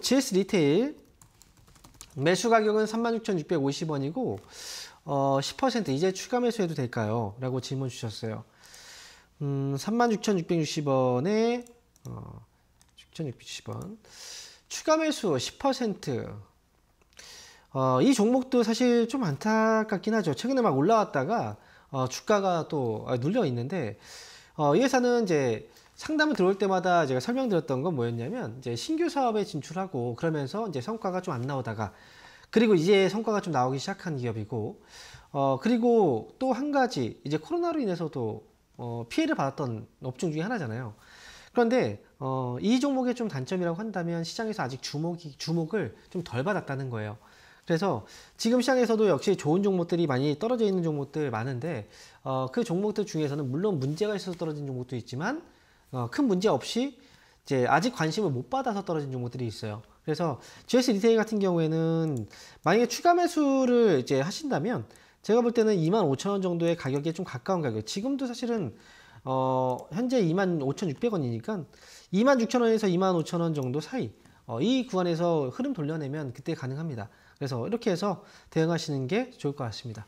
GS 리테일 매수 가격은 36,650원이고 어, 10% 이제 추가 매수해도 될까요? 라고 질문 주셨어요. 음, 36,660원에 어, 6,660원 추가 매수 10% 어, 이 종목도 사실 좀 안타깝긴 하죠. 최근에 막 올라왔다가 어, 주가가 또 아, 눌려 있는데 어, 이 회사는 이제 상담을 들어올 때마다 제가 설명드렸던 건 뭐였냐면 이제 신규 사업에 진출하고 그러면서 이제 성과가 좀 안 나오다가 그리고 이제 성과가 좀 나오기 시작한 기업이고 어 그리고 또 한 가지 이제 코로나로 인해서도 어 피해를 받았던 업종 중에 하나잖아요. 그런데 어이 종목의 좀 단점이라고 한다면 시장에서 아직 주목이 주목을 좀 덜 받았다는 거예요. 그래서 지금 시장에서도 역시 좋은 종목들이 많이 떨어져 있는 종목들 많은데 어, 그 종목들 중에서는 물론 문제가 있어서 떨어진 종목도 있지만 어, 큰 문제 없이 이제 아직 관심을 못 받아서 떨어진 종목들이 있어요. 그래서 GS 리테일 같은 경우에는 만약에 추가 매수를 이제 하신다면 제가 볼 때는 25,000원 정도의 가격에 좀 가까운 가격. 지금도 사실은 어, 현재 25,600원이니까 26,000원에서 25,000원 정도 사이 어, 이 구간에서 흐름 돌려내면 그때 가능합니다. 그래서 이렇게 해서 대응하시는 게 좋을 것 같습니다.